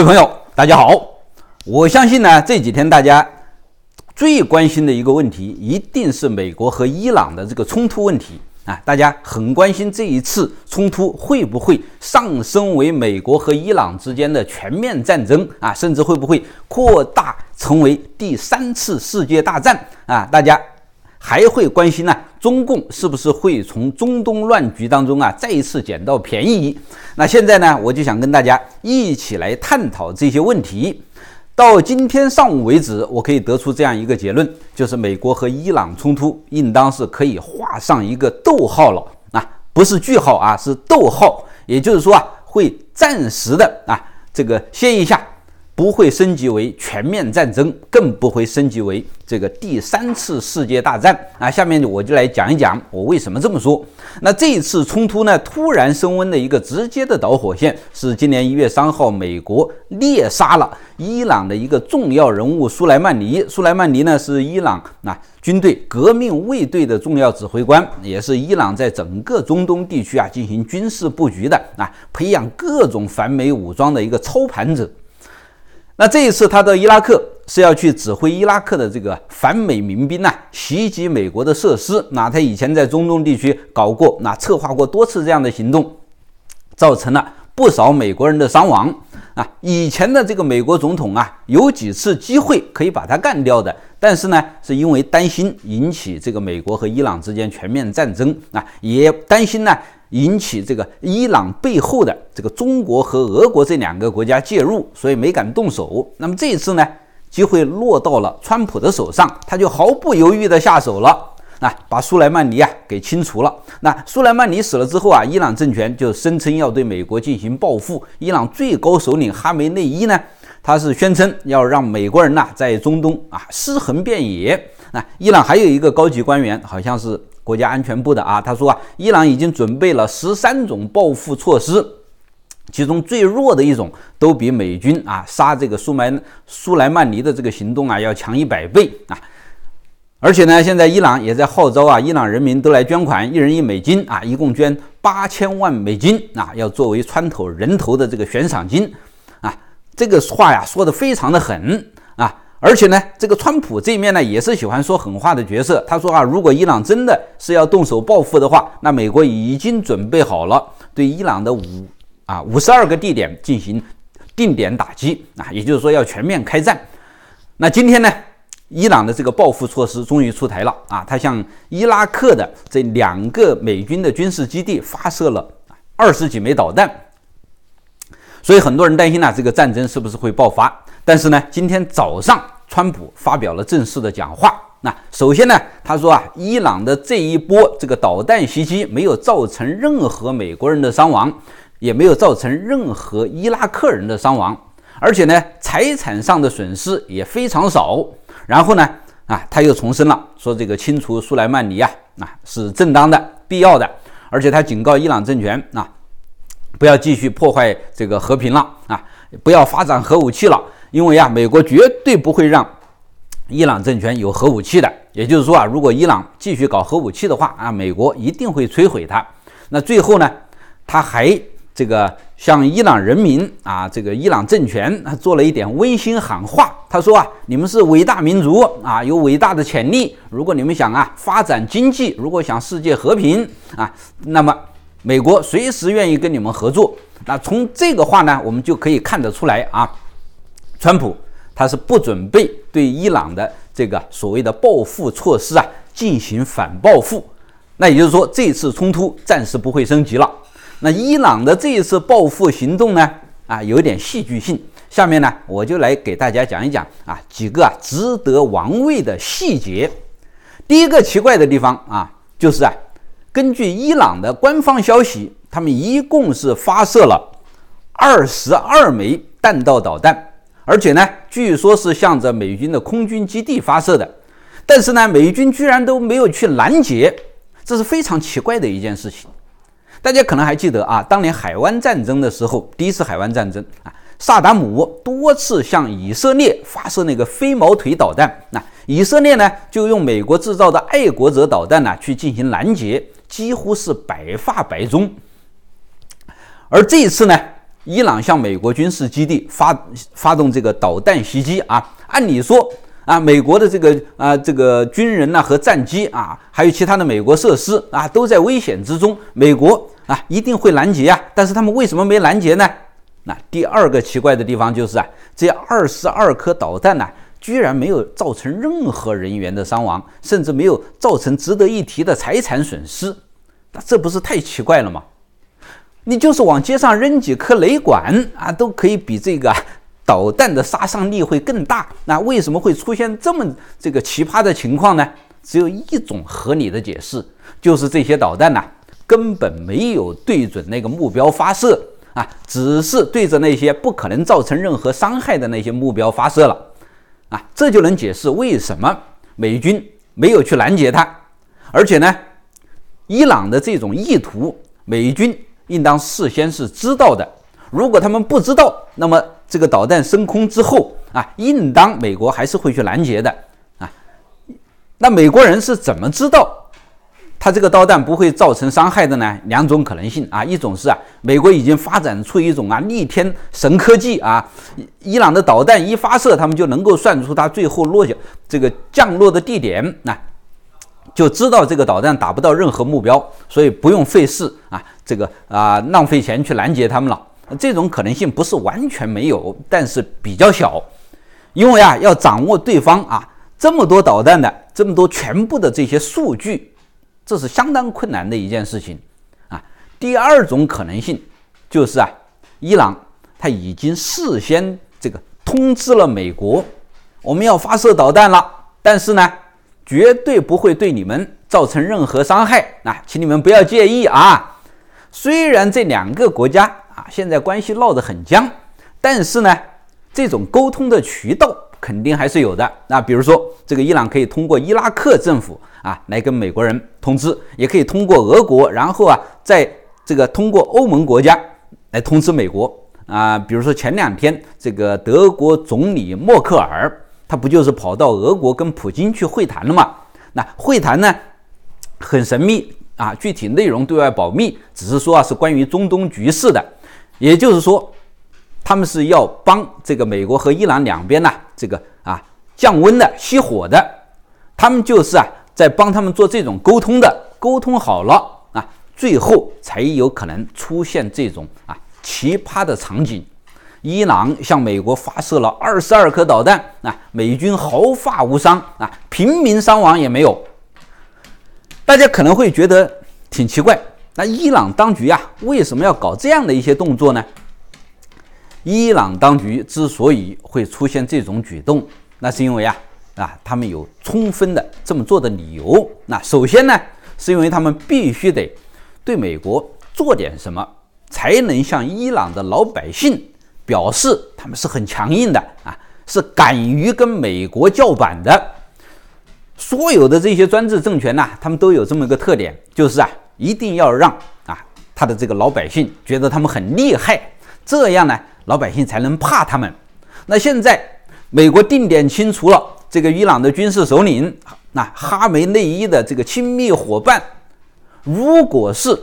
各位朋友，大家好！我相信呢，这几天大家最关心的一个问题，一定是美国和伊朗的这个冲突问题啊！大家很关心这一次冲突会不会上升为美国和伊朗之间的全面战争啊？甚至会不会扩大成为第三次世界大战啊？大家。还会关心呢？中共是不是会从中东乱局当中啊再一次捡到便宜？那现在呢，我就想跟大家一起来探讨这些问题。到今天上午为止，我可以得出这样一个结论，就是美国和伊朗冲突应当是可以画上一个逗号了啊，不是句号啊，是逗号。也就是说啊，会暂时的啊，这个歇一下。不会升级为全面战争，更不会升级为这个第三次世界大战啊！下面我就来讲一讲我为什么这么说。那这一次冲突呢，突然升温的一个直接的导火线是今年一月三号，美国猎杀了伊朗的一个重要人物苏莱曼尼。苏莱曼尼呢是伊朗那军队革命卫队的重要指挥官，也是伊朗在整个中东地区啊进行军事布局的啊，培养各种反美武装的一个操盘者。那这一次，他到伊拉克是要去指挥伊拉克的这个反美民兵呢，袭击美国的设施。那他以前在中东地区搞过，那策划过多次这样的行动，造成了不少美国人的伤亡啊。以前的这个美国总统啊，有几次机会可以把他干掉的，但是呢，是因为担心引起这个美国和伊朗之间全面战争啊，也担心呢。引起这个伊朗背后的这个中国和俄国这两个国家介入，所以没敢动手。那么这一次呢，机会落到了川普的手上，他就毫不犹豫地下手了，那把苏莱曼尼啊给清除了。那苏莱曼尼死了之后啊，伊朗政权就声称要对美国进行报复。伊朗最高首领哈梅内伊呢，他是宣称要让美国人呐在中东啊尸横遍野。那伊朗还有一个高级官员，好像是。国家安全部的啊，他说啊，伊朗已经准备了十三种报复措施，其中最弱的一种都比美军啊杀这个苏曼苏莱曼尼的这个行动啊要强一百倍啊！而且呢，现在伊朗也在号召啊，伊朗人民都来捐款，一人一美金啊，一共捐八千万美金啊，要作为穿透人头的这个悬赏金啊，这个话呀说的非常的狠。而且呢，这个川普这一面呢也是喜欢说狠话的角色。他说啊，如果伊朗真的是要动手报复的话，那美国已经准备好了对伊朗的五啊五十二个地点进行定点打击啊，也就是说要全面开战。那今天呢，伊朗的这个报复措施终于出台了啊，他向伊拉克的这两个美军的军事基地发射了二十几枚导弹。所以很多人担心呢，这个战争是不是会爆发？但是呢，今天早上，川普发表了正式的讲话。那首先呢，他说啊，伊朗的这一波这个导弹袭击没有造成任何美国人的伤亡，也没有造成任何伊拉克人的伤亡，而且呢，财产上的损失也非常少。然后呢，啊，他又重申了，说这个清除苏莱曼尼啊，啊是正当的、必要的。而且他警告伊朗政权啊，不要继续破坏这个和平了啊，不要发展核武器了。因为啊，美国绝对不会让伊朗政权有核武器的。也就是说啊，如果伊朗继续搞核武器的话啊，美国一定会摧毁它。那最后呢，他还这个向伊朗人民啊，这个伊朗政权做了一点温馨喊话。他说啊，你们是伟大民族啊，有伟大的潜力。如果你们想啊发展经济，如果想世界和平啊，那么美国随时愿意跟你们合作。那从这个话呢，我们就可以看得出来啊。川普他是不准备对伊朗的这个所谓的报复措施啊进行反报复。那也就是说，这次冲突暂时不会升级了。那伊朗的这一次报复行动呢，啊，有点戏剧性。下面呢，我就来给大家讲一讲啊几个啊值得玩味的细节。第一个奇怪的地方啊，就是啊，根据伊朗的官方消息，他们一共是发射了二十二枚弹道导弹。而且呢，据说是向着美军的空军基地发射的，但是呢，美军居然都没有去拦截，这是非常奇怪的一件事情。大家可能还记得啊，当年海湾战争的时候，第一次海湾战争啊，萨达姆多次向以色列发射那个飞毛腿导弹，那以色列呢就用美国制造的爱国者导弹呢去进行拦截，几乎是百发百中。而这一次呢？伊朗向美国军事基地发发动这个导弹袭击啊，按理说啊，美国的这个啊这个军人呢和战机啊，还有其他的美国设施啊，都在危险之中，美国啊一定会拦截啊，但是他们为什么没拦截呢？那第二个奇怪的地方就是啊，这二十二颗导弹呢，居然没有造成任何人员的伤亡，甚至没有造成值得一提的财产损失，那这不是太奇怪了吗？你就是往街上扔几颗雷管啊，都可以比这个导弹的杀伤力会更大。那为什么会出现这么这个奇葩的情况呢？只有一种合理的解释，就是这些导弹呢根本没有对准那个目标发射啊，只是对着那些不可能造成任何伤害的那些目标发射了啊。这就能解释为什么美军没有去拦截它，而且呢，伊朗的这种意图，美军。应当事先是知道的。如果他们不知道，那么这个导弹升空之后啊，应当美国还是会去拦截的啊。那美国人是怎么知道他这个导弹不会造成伤害的呢？两种可能性啊，一种是啊，美国已经发展出一种啊逆天神科技啊，伊朗的导弹一发射，他们就能够算出它最后落脚这个降落的地点，啊。就知道这个导弹打不到任何目标，所以不用费事啊。这个啊，浪费钱去拦截他们了，这种可能性不是完全没有，但是比较小，因为啊，要掌握对方啊这么多导弹的这么多全部的这些数据，这是相当困难的一件事情啊。第二种可能性就是啊，伊朗他已经事先这个通知了美国，我们要发射导弹了，但是呢，绝对不会对你们造成任何伤害啊，请你们不要介意啊。虽然这两个国家啊现在关系闹得很僵，但是呢，这种沟通的渠道肯定还是有的。那比如说，这个伊朗可以通过伊拉克政府啊来跟美国人通知，也可以通过俄国，然后啊再这个通过欧盟国家来通知美国啊。比如说前两天这个德国总理默克尔，他不就是跑到俄国跟普京去会谈了吗？那会谈呢，很神秘。啊，具体内容对外保密，只是说啊，是关于中东局势的，也就是说，他们是要帮这个美国和伊朗两边呢，这个啊降温的、熄火的，他们就是啊在帮他们做这种沟通的，沟通好了啊，最后才有可能出现这种啊奇葩的场景。伊朗向美国发射了二十二颗导弹，啊，美军毫发无伤啊，平民伤亡也没有。大家可能会觉得挺奇怪，那伊朗当局呀，为什么要搞这样的一些动作呢？伊朗当局之所以会出现这种举动，那是因为啊啊，他们有充分的这么做的理由。那首先呢，是因为他们必须得对美国做点什么，才能向伊朗的老百姓表示他们是很强硬的啊，是敢于跟美国叫板的。所有的这些专制政权呢，他们都有这么一个特点，就是啊，一定要让啊他的这个老百姓觉得他们很厉害，这样呢，老百姓才能怕他们。那现在美国定点清除了这个伊朗的军事首领，那哈梅内伊的这个亲密伙伴，如果是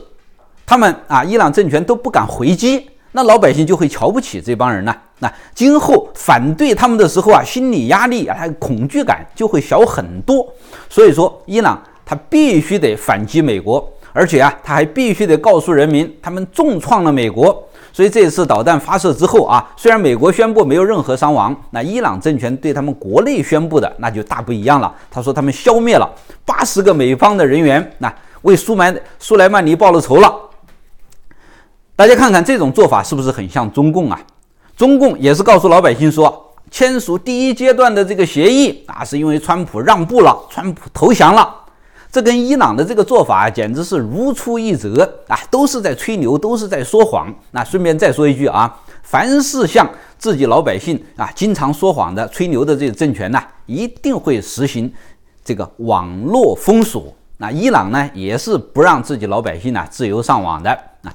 他们啊，伊朗政权都不敢回击。那老百姓就会瞧不起这帮人呢。那今后反对他们的时候啊，心理压力啊、恐惧感就会小很多。所以说，伊朗他必须得反击美国，而且啊，他还必须得告诉人民，他们重创了美国。所以这次导弹发射之后啊，虽然美国宣布没有任何伤亡，那伊朗政权对他们国内宣布的那就大不一样了。他说他们消灭了八十个美方的人员，那为苏曼苏莱曼尼报了仇了。大家看看这种做法是不是很像中共啊？中共也是告诉老百姓说，签署第一阶段的这个协议啊，是因为川普让步了，川普投降了。这跟伊朗的这个做法简直是如出一辙啊，都是在吹牛，都是在说谎。那顺便再说一句啊，凡是向自己老百姓啊经常说谎的、吹牛的这些政权呢，一定会实行这个网络封锁。那伊朗呢，也是不让自己老百姓呢自由上网的啊。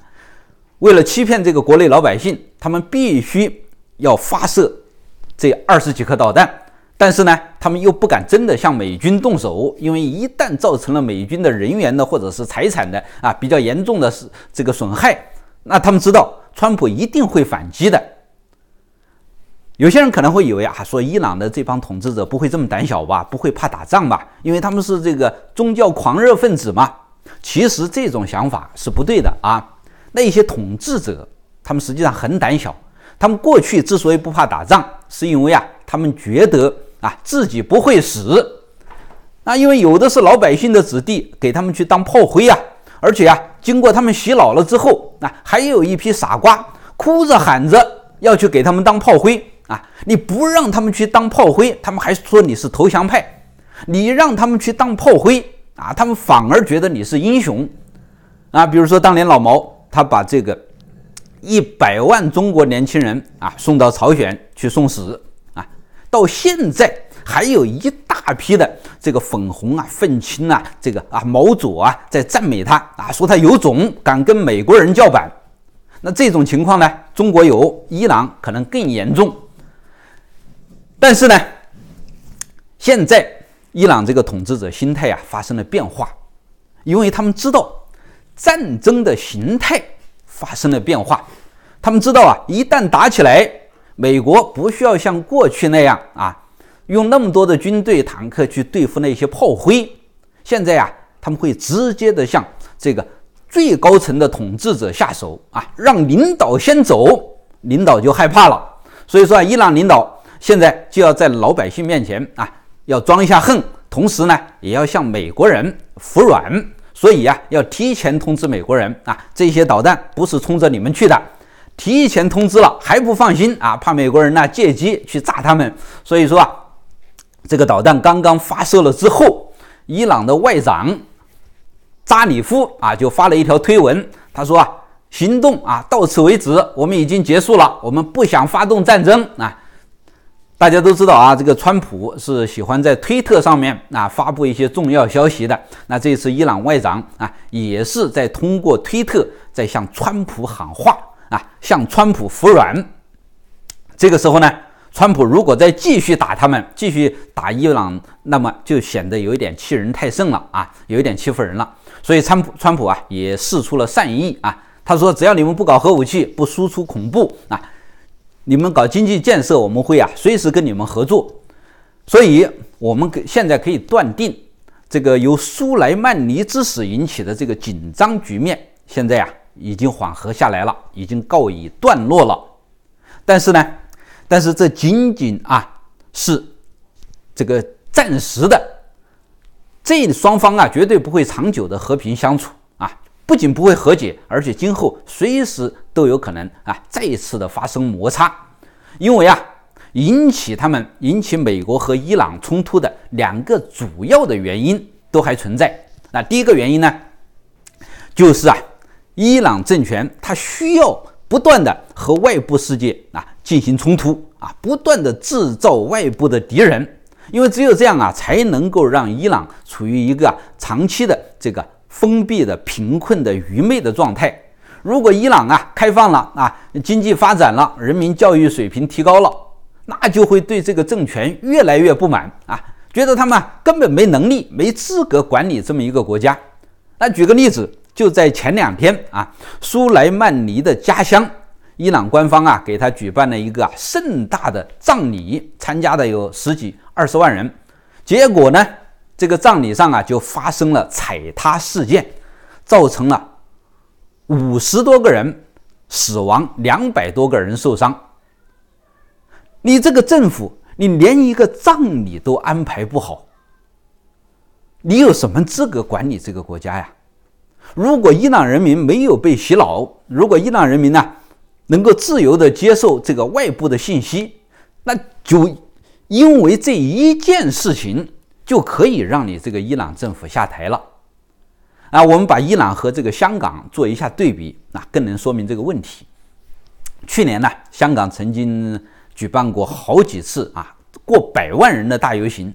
为了欺骗这个国内老百姓，他们必须要发射这二十几颗导弹。但是呢，他们又不敢真的向美军动手，因为一旦造成了美军的人员的或者是财产的啊比较严重的是这个损害，那他们知道川普一定会反击的。有些人可能会以为啊，说伊朗的这帮统治者不会这么胆小吧，不会怕打仗吧？因为他们是这个宗教狂热分子嘛。其实这种想法是不对的啊。那些统治者，他们实际上很胆小。他们过去之所以不怕打仗，是因为啊，他们觉得啊自己不会死。那因为有的是老百姓的子弟给他们去当炮灰呀，而且啊，经过他们洗脑了之后，啊，还有一批傻瓜哭着喊着要去给他们当炮灰啊。你不让他们去当炮灰，他们还说你是投降派；你让他们去当炮灰啊，他们反而觉得你是英雄啊。比如说当年老毛。他把这个一百万中国年轻人啊送到朝鲜去送死啊，到现在还有一大批的这个粉红啊、愤青啊、这个啊毛左啊在赞美他啊，说他有种，敢跟美国人叫板。那这种情况呢，中国有，伊朗可能更严重。但是呢，现在伊朗这个统治者心态啊发生了变化，因为他们知道。战争的形态发生了变化，他们知道啊，一旦打起来，美国不需要像过去那样啊，用那么多的军队、坦克去对付那些炮灰。现在啊，他们会直接的向这个最高层的统治者下手啊，让领导先走，领导就害怕了。所以说，伊朗领导现在就要在老百姓面前啊，要装一下横，同时呢，也要向美国人服软。所以啊，要提前通知美国人啊，这些导弹不是冲着你们去的。提前通知了还不放心啊，怕美国人呢借机去炸他们。所以说啊，这个导弹刚刚发射了之后，伊朗的外长扎里夫啊就发了一条推文，他说啊，行动啊到此为止，我们已经结束了，我们不想发动战争啊。大家都知道啊，这个川普是喜欢在推特上面啊发布一些重要消息的。那这次伊朗外长啊，也是在通过推特在向川普喊话啊，向川普服软。这个时候呢，川普如果再继续打他们，继续打伊朗，那么就显得有一点欺人太甚了啊，有一点欺负人了。所以川普川普啊也示出了善意啊，他说只要你们不搞核武器，不输出恐怖啊。你们搞经济建设，我们会啊随时跟你们合作，所以我们现在可以断定，这个由苏莱曼尼之死引起的这个紧张局面，现在啊已经缓和下来了，已经告一段落了。但是呢，但是这仅仅啊是这个暂时的，这双方啊绝对不会长久的和平相处。不仅不会和解，而且今后随时都有可能啊再次的发生摩擦，因为啊引起他们引起美国和伊朗冲突的两个主要的原因都还存在。那第一个原因呢，就是啊伊朗政权它需要不断的和外部世界啊进行冲突啊，不断的制造外部的敌人，因为只有这样啊，才能够让伊朗处于一个长期的这个。封闭的、贫困的、愚昧的状态。如果伊朗啊开放了啊，经济发展了，人民教育水平提高了，那就会对这个政权越来越不满啊，觉得他们根本没能力、没资格管理这么一个国家。那举个例子，就在前两天啊，苏莱曼尼的家乡，伊朗官方啊给他举办了一个盛大的葬礼，参加的有十几、二十万人。结果呢？这个葬礼上啊，就发生了踩踏事件，造成了五十多个人死亡，两百多个人受伤。你这个政府，你连一个葬礼都安排不好，你有什么资格管理这个国家呀？如果伊朗人民没有被洗脑，如果伊朗人民呢能够自由的接受这个外部的信息，那就因为这一件事情。就可以让你这个伊朗政府下台了啊！我们把伊朗和这个香港做一下对比，那更能说明这个问题。去年呢，香港曾经举办过好几次啊，过百万人的大游行，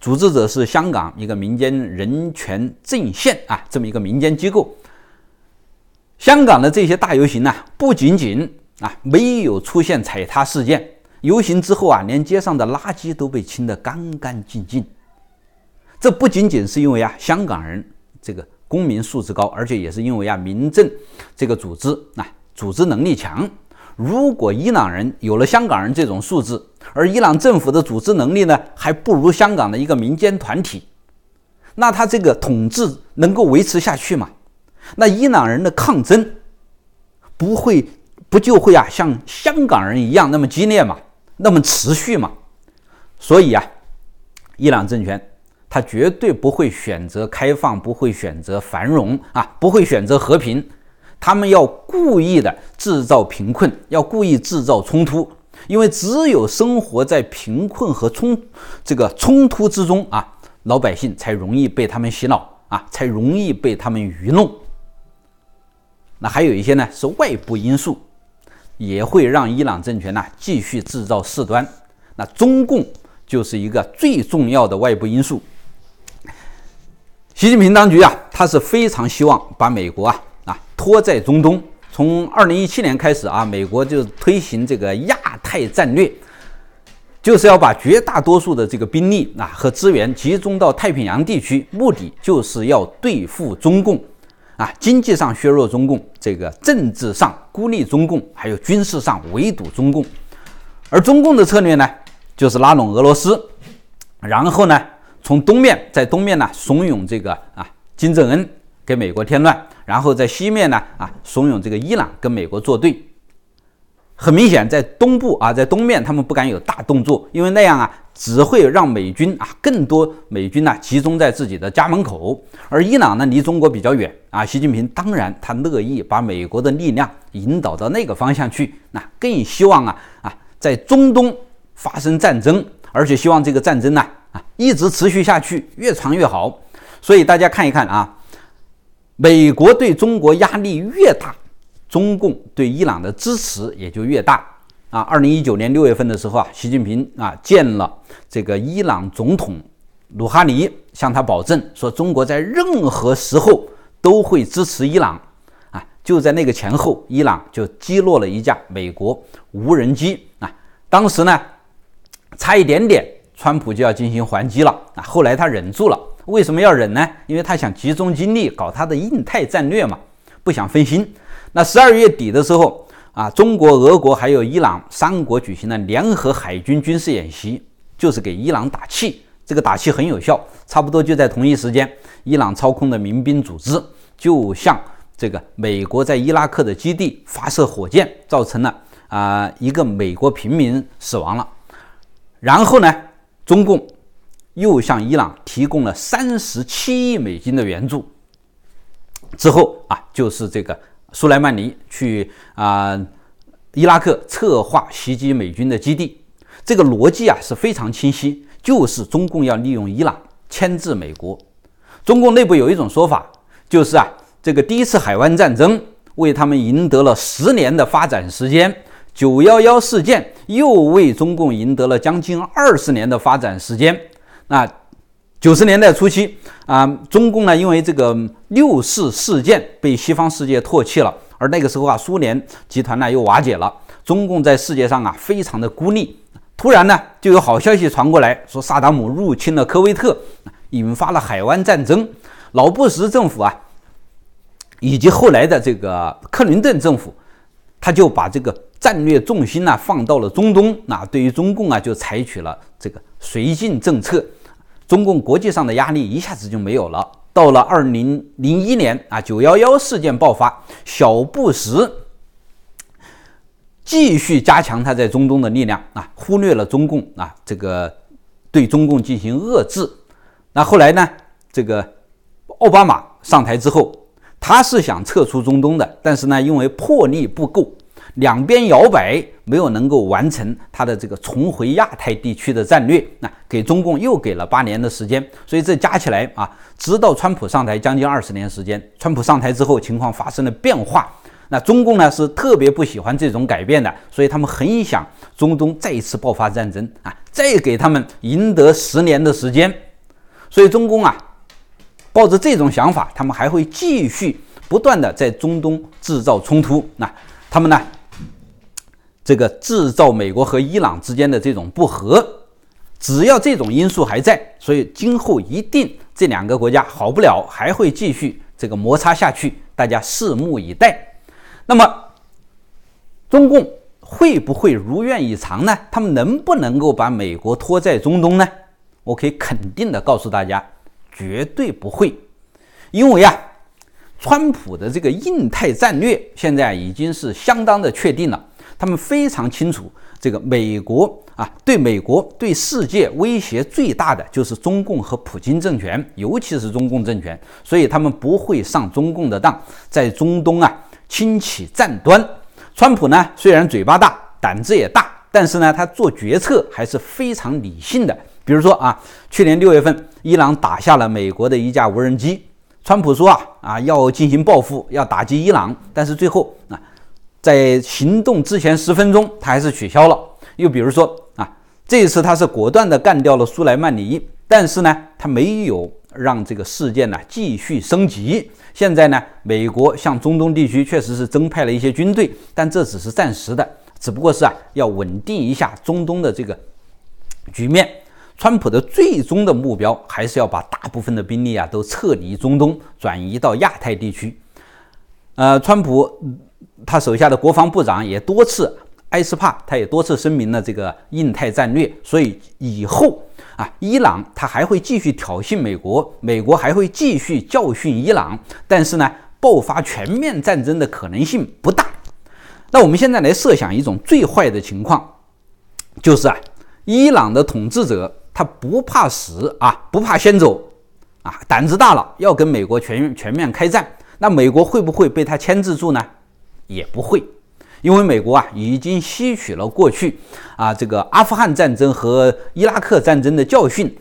组织者是香港一个民间人权阵线啊，这么一个民间机构。香港的这些大游行呢，不仅仅啊没有出现踩踏事件，游行之后啊，连街上的垃圾都被清得干干净净。这不仅仅是因为啊，香港人这个公民素质高，而且也是因为啊，民政这个组织啊，组织能力强。如果伊朗人有了香港人这种素质，而伊朗政府的组织能力呢，还不如香港的一个民间团体，那他这个统治能够维持下去吗？那伊朗人的抗争不会不就会啊，像香港人一样那么激烈嘛，那么持续嘛？所以啊，伊朗政权。他绝对不会选择开放，不会选择繁荣啊，不会选择和平。他们要故意的制造贫困，要故意制造冲突，因为只有生活在贫困和冲这个冲突之中啊，老百姓才容易被他们洗脑啊，才容易被他们愚弄。那还有一些呢，是外部因素，也会让伊朗政权呢继续制造事端。那中共就是一个最重要的外部因素。习近平当局啊，他是非常希望把美国啊啊拖在中东。从二零一七年开始啊，美国就推行这个亚太战略，就是要把绝大多数的这个兵力啊和资源集中到太平洋地区，目的就是要对付中共啊，经济上削弱中共，这个政治上孤立中共，还有军事上围堵中共。而中共的策略呢，就是拉拢俄罗斯，然后呢。从东面，在东面呢，怂恿这个啊，金正恩给美国添乱；然后在西面呢，啊，怂恿这个伊朗跟美国作对。很明显，在东部啊，在东面，他们不敢有大动作，因为那样啊，只会让美军啊，更多美军呢集中在自己的家门口。而伊朗呢，离中国比较远啊，习近平当然他乐意把美国的力量引导到那个方向去，那更希望啊啊，在中东发生战争，而且希望这个战争呢。啊，一直持续下去，越长越好。所以大家看一看啊，美国对中国压力越大，中共对伊朗的支持也就越大。啊，二零一九年六月份的时候啊，习近平啊见了这个伊朗总统鲁哈尼，向他保证说，中国在任何时候都会支持伊朗。啊，就在那个前后，伊朗就击落了一架美国无人机。啊，当时呢，差一点点。川普就要进行还击了啊！后来他忍住了。为什么要忍呢？因为他想集中精力搞他的印太战略嘛，不想分心。那十二月底的时候啊，中国、俄国还有伊朗三国举行了联合海军军事演习，就是给伊朗打气。这个打气很有效。差不多就在同一时间，伊朗操控的民兵组织就向这个美国在伊拉克的基地发射火箭，造成了啊一个美国平民死亡了。然后呢？中共又向伊朗提供了三十七亿美金的援助，之后啊，就是这个苏莱曼尼去啊伊拉克策划袭击美军的基地，这个逻辑啊是非常清晰，就是中共要利用伊朗牵制美国。中共内部有一种说法，就是啊，这个第一次海湾战争为他们赢得了十年的发展时间。九幺幺事件又为中共赢得了将近二十年的发展时间。那九十年代初期啊，中共呢因为这个六四事件被西方世界唾弃了，而那个时候啊，苏联集团呢又瓦解了，中共在世界上啊非常的孤立。突然呢就有好消息传过来说，萨达姆入侵了科威特，引发了海湾战争。老布什政府啊，以及后来的这个克林顿政府，他就把这个。战略重心呢放到了中东，那对于中共啊就采取了这个绥靖政策，中共国际上的压力一下子就没有了。到了二零零一年啊，九幺幺事件爆发，小布什继续加强他在中东的力量啊，忽略了中共啊这个对中共进行遏制。那后来呢，这个奥巴马上台之后，他是想撤出中东的，但是呢，因为魄力不够。两边摇摆，没有能够完成他的这个重回亚太地区的战略，那给中共又给了八年的时间，所以这加起来啊，直到川普上台将近二十年时间。川普上台之后，情况发生了变化，那中共呢是特别不喜欢这种改变的，所以他们很想中东再一次爆发战争啊，再给他们赢得十年的时间。所以中共啊，抱着这种想法，他们还会继续不断的在中东制造冲突。那他们呢？这个制造美国和伊朗之间的这种不和，只要这种因素还在，所以今后一定这两个国家好不了，还会继续这个摩擦下去。大家拭目以待。那么，中共会不会如愿以偿呢？他们能不能够把美国拖在中东呢？我可以肯定的告诉大家，绝对不会，因为啊，川普的这个印太战略现在已经是相当的确定了。他们非常清楚，这个美国啊，对美国对世界威胁最大的就是中共和普京政权，尤其是中共政权，所以他们不会上中共的当。在中东啊，轻启战端。川普呢，虽然嘴巴大胆子也大，但是呢，他做决策还是非常理性的。比如说啊，去年六月份，伊朗打下了美国的一架无人机，川普说啊啊要进行报复，要打击伊朗，但是最后啊。在行动之前十分钟，他还是取消了。又比如说啊，这一次他是果断的干掉了苏莱曼尼，但是呢，他没有让这个事件呢继续升级。现在呢，美国向中东地区确实是增派了一些军队，但这只是暂时的，只不过是啊，要稳定一下中东的这个局面。川普的最终的目标还是要把大部分的兵力啊都撤离中东，转移到亚太地区。呃，川普。他手下的国防部长也多次，埃斯帕他也多次声明了这个印太战略。所以以后啊，伊朗他还会继续挑衅美国，美国还会继续教训伊朗。但是呢，爆发全面战争的可能性不大。那我们现在来设想一种最坏的情况，就是啊，伊朗的统治者他不怕死啊，不怕先走啊，胆子大了要跟美国全全面开战。那美国会不会被他牵制住呢？也不会，因为美国啊已经吸取了过去啊这个阿富汗战争和伊拉克战争的教训，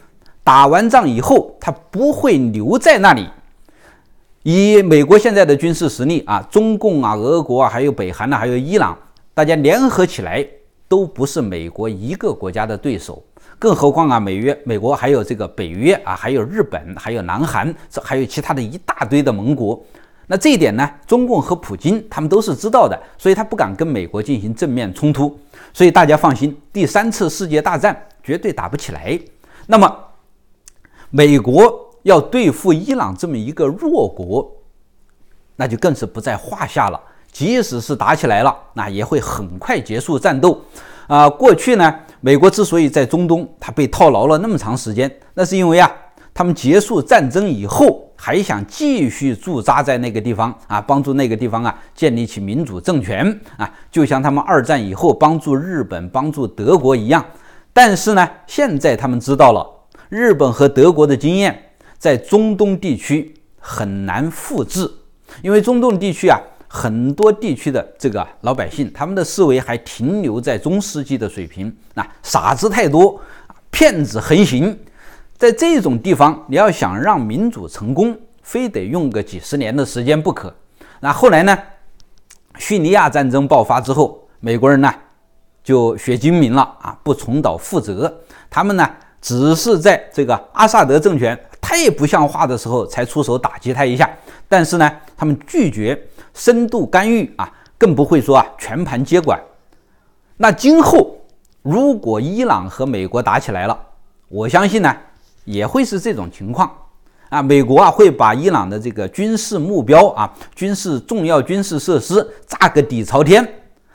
打完仗以后他不会留在那里。以美国现在的军事实力啊，中共啊、俄国啊、还有北韩呢，还有伊朗，大家联合起来都不是美国一个国家的对手。更何况啊，美约、美国还有这个北约啊，还有日本，还有南韩，这还有其他的一大堆的盟国。那这一点呢，中共和普京他们都是知道的，所以他不敢跟美国进行正面冲突，所以大家放心，第三次世界大战绝对打不起来。那么，美国要对付伊朗这么一个弱国，那就更是不在话下了。即使是打起来了，那也会很快结束战斗。啊，过去呢，美国之所以在中东它被套牢了那么长时间，那是因为啊，他们结束战争以后。还想继续驻扎在那个地方啊，帮助那个地方啊建立起民主政权啊，就像他们二战以后帮助日本、帮助德国一样。但是呢，现在他们知道了，日本和德国的经验在中东地区很难复制，因为中东地区啊，很多地区的这个老百姓他们的思维还停留在中世纪的水平，那傻子太多，骗子横行。在这种地方，你要想让民主成功，非得用个几十年的时间不可。那后来呢？叙利亚战争爆发之后，美国人呢就学精明了啊，不重蹈覆辙。他们呢只是在这个阿萨德政权太不像话的时候才出手打击他一下，但是呢，他们拒绝深度干预啊，更不会说啊全盘接管。那今后如果伊朗和美国打起来了，我相信呢。也会是这种情况啊，美国啊会把伊朗的这个军事目标啊、军事重要军事设施炸个底朝天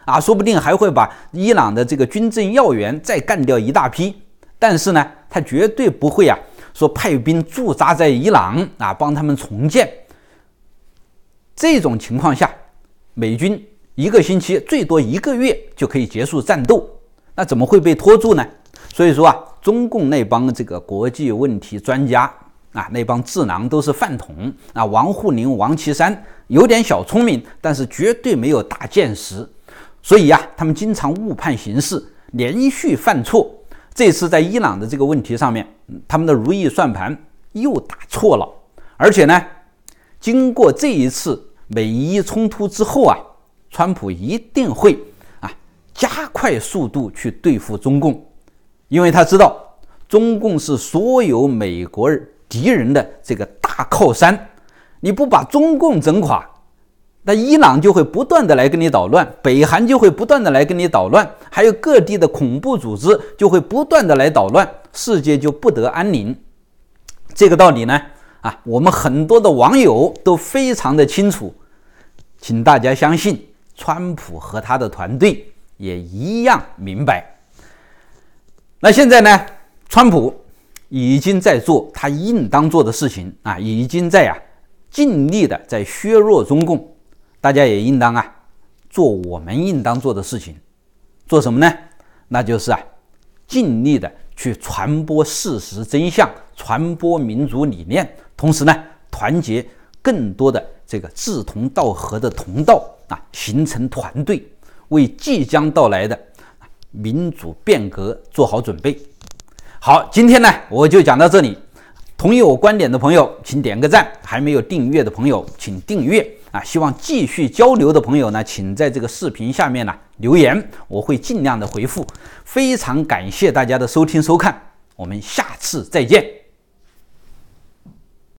啊，说不定还会把伊朗的这个军政要员再干掉一大批。但是呢，他绝对不会啊说派兵驻扎在伊朗啊帮他们重建。这种情况下，美军一个星期最多一个月就可以结束战斗，那怎么会被拖住呢？所以说啊。中共那帮这个国际问题专家啊，那帮智囊都是饭桶啊！王沪宁、王岐山有点小聪明，但是绝对没有大见识，所以啊，他们经常误判形势，连续犯错。这次在伊朗的这个问题上面，他们的如意算盘又打错了。而且呢，经过这一次美伊冲突之后啊，川普一定会啊加快速度去对付中共。因为他知道，中共是所有美国敌人的这个大靠山，你不把中共整垮，那伊朗就会不断的来跟你捣乱，北韩就会不断的来跟你捣乱，还有各地的恐怖组织就会不断的来捣乱，世界就不得安宁。这个道理呢，啊，我们很多的网友都非常的清楚，请大家相信，川普和他的团队也一样明白。那现在呢？川普已经在做他应当做的事情啊，已经在啊尽力的在削弱中共。大家也应当啊做我们应当做的事情。做什么呢？那就是啊尽力的去传播事实真相，传播民主理念，同时呢团结更多的这个志同道合的同道啊，形成团队，为即将到来的。民主变革做好准备。好，今天呢我就讲到这里。同意我观点的朋友，请点个赞；还没有订阅的朋友，请订阅啊！希望继续交流的朋友呢，请在这个视频下面呢留言，我会尽量的回复。非常感谢大家的收听收看，我们下次再见。